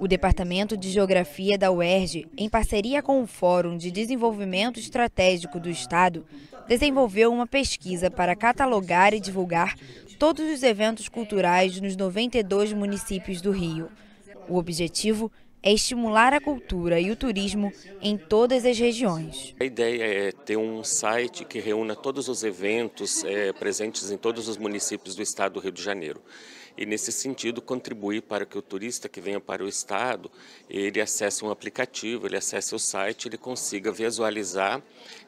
O Departamento de Geografia da UERJ, em parceria com o Fórum de Desenvolvimento Estratégico do Estado, desenvolveu uma pesquisa para catalogar e divulgar todos os eventos culturais nos 92 municípios do Rio. O objetivo é estimular a cultura e o turismo em todas as regiões. A ideia é ter um site que reúna todos os eventos é, presentes em todos os municípios do estado do Rio de Janeiro e nesse sentido contribuir para que o turista que venha para o estado, ele acesse um aplicativo, ele acesse o site, ele consiga visualizar,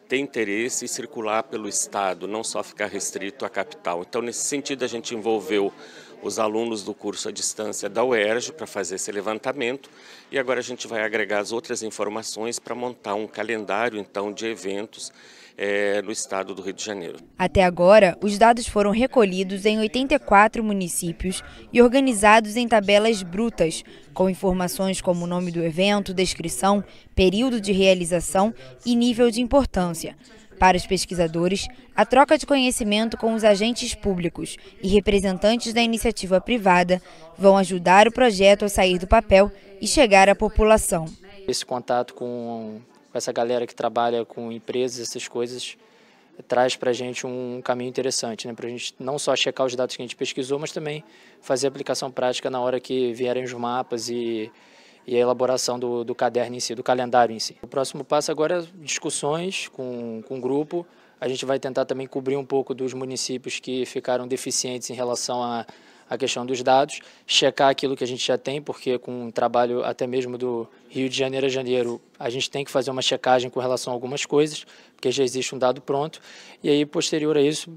ter interesse e circular pelo estado, não só ficar restrito à capital. Então nesse sentido a gente envolveu os alunos do curso à distância da UERJ para fazer esse levantamento e agora a gente vai agregar as outras informações para montar um calendário então de eventos é, no estado do Rio de Janeiro. Até agora, os dados foram recolhidos em 84 municípios e organizados em tabelas brutas, com informações como o nome do evento, descrição, período de realização e nível de importância. Para os pesquisadores, a troca de conhecimento com os agentes públicos e representantes da iniciativa privada vão ajudar o projeto a sair do papel e chegar à população. Esse contato com essa galera que trabalha com empresas, essas coisas, traz para a gente um caminho interessante, né? para a gente não só checar os dados que a gente pesquisou, mas também fazer aplicação prática na hora que vierem os mapas e e a elaboração do, do caderno em si, do calendário em si. O próximo passo agora é discussões com, com o grupo. A gente vai tentar também cobrir um pouco dos municípios que ficaram deficientes em relação à, à questão dos dados, checar aquilo que a gente já tem, porque com o trabalho até mesmo do Rio de Janeiro a janeiro, a gente tem que fazer uma checagem com relação a algumas coisas, porque já existe um dado pronto, e aí posterior a isso,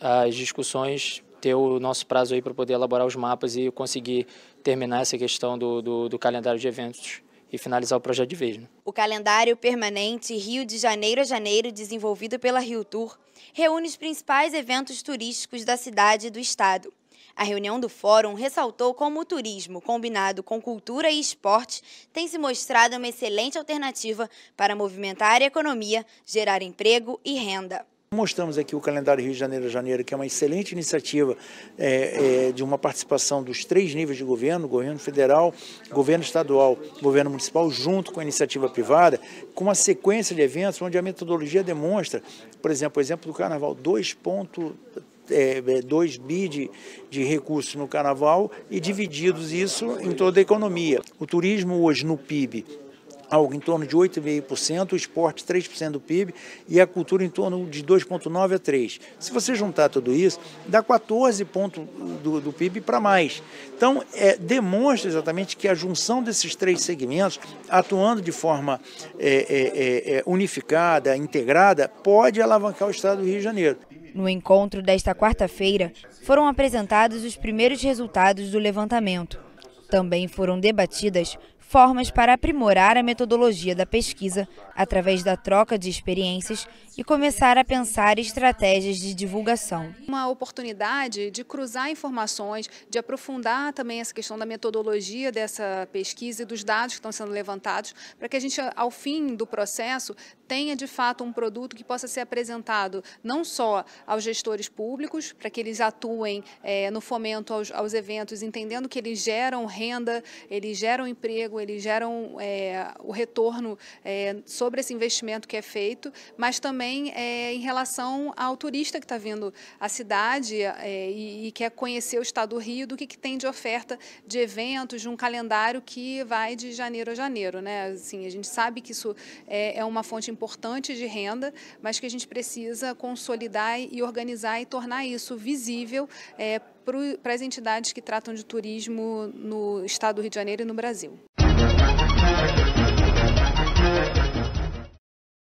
as discussões ter o nosso prazo aí para poder elaborar os mapas e conseguir terminar essa questão do, do, do calendário de eventos e finalizar o projeto de vez. Né? O calendário permanente Rio de Janeiro a Janeiro, desenvolvido pela Rio Tour, reúne os principais eventos turísticos da cidade e do estado. A reunião do fórum ressaltou como o turismo, combinado com cultura e esporte, tem se mostrado uma excelente alternativa para movimentar a economia, gerar emprego e renda. Mostramos aqui o calendário Rio de Janeiro Janeiro, que é uma excelente iniciativa é, é, de uma participação dos três níveis de governo, governo federal, governo estadual, governo municipal, junto com a iniciativa privada, com uma sequência de eventos onde a metodologia demonstra, por exemplo, o exemplo do carnaval, dois pontos é, é bi de, de, recursos no carnaval e divididos isso em toda a economia. O turismo hoje no PIB algo em torno de 8,5%, o esporte 3% do PIB e a cultura em torno de 2,9% a 3%. Se você juntar tudo isso, dá 14 pontos do, do PIB para mais. Então, é, demonstra exatamente que a junção desses três segmentos, atuando de forma é é, é, é, unificada, integrada, pode alavancar o Estado do Rio de Janeiro. No encontro desta quarta-feira, foram apresentados os primeiros resultados do levantamento. Também foram debatidas formas para aprimorar a metodologia da pesquisa através da troca de experiências e começar a pensar estratégias de divulgação. Uma oportunidade de cruzar informações, de aprofundar também essa questão da metodologia dessa pesquisa e dos dados que estão sendo levantados, para que a gente, ao fim do processo, tenha de fato um produto que possa ser apresentado não só aos gestores públicos, para que eles atuem é, no fomento aos, aos eventos, entendendo que eles geram renda, eles geram emprego, eles geram é, o retorno é, sobre esse investimento que é feito, mas também é, em relação ao turista que está vindo à cidade é, e, e, quer conhecer o estado do Rio, do que, que tem de oferta de eventos, de um calendário que vai de janeiro a janeiro. Né? Assim, a gente sabe que isso é, é uma fonte importante de renda, mas que a gente precisa consolidar e organizar e tornar isso visível é, para as entidades que tratam de turismo no estado do Rio de Janeiro e no Brasil.